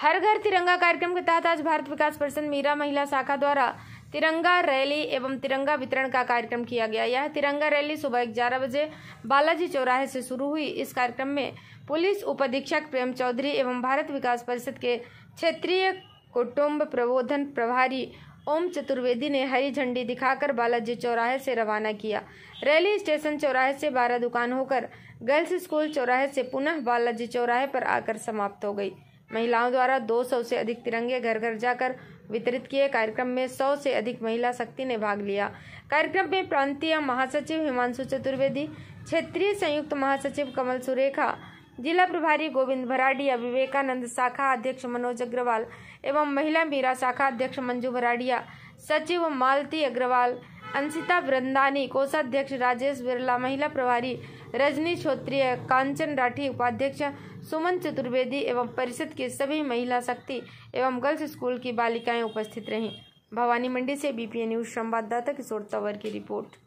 हर घर तिरंगा कार्यक्रम के तहत आज भारत विकास परिषद मीरा महिला शाखा द्वारा तिरंगा रैली एवं तिरंगा वितरण का कार्यक्रम किया गया यह तिरंगा रैली सुबह ग्यारह बजे बालाजी चौराहे से शुरू हुई इस कार्यक्रम में पुलिस उपाधीक्षक प्रेम चौधरी एवं भारत विकास परिषद के क्षेत्रीय कुटुम्ब प्रबोधन प्रभारी ओम चतुर्वेदी ने हरी झंडी दिखाकर बालाजी चौराहे से रवाना किया रैली स्टेशन चौराहे से बारह दुकान होकर गर्ल्स स्कूल चौराहे से पुनः बालाजी चौराहे पर आकर समाप्त हो गई महिलाओं द्वारा 200 से अधिक तिरंगे घर घर जाकर वितरित किए कार्यक्रम में 100 से अधिक महिला शक्ति ने भाग लिया कार्यक्रम में प्रांतीय महासचिव हिमांशु चतुर्वेदी क्षेत्रीय संयुक्त महासचिव कमल सुरेखा जिला प्रभारी गोविंद भराडिया विवेकानंद शाखा अध्यक्ष मनोज अग्रवाल एवं महिला मीरा शाखा अध्यक्ष मंजू भराडिया सचिव मालती अग्रवाल अंशिता वृंदानी कोषाध्यक्ष राजेश बिरला महिला प्रभारी रजनी छोत्रीय कांचन राठी उपाध्यक्ष सुमन चतुर्वेदी एवं परिषद के सभी महिला शक्ति एवं गर्ल्स स्कूल की बालिकाएं उपस्थित रहीं भवानी मंडी से बीपीए न्यूज संवाददाता किशोर तंवर की रिपोर्ट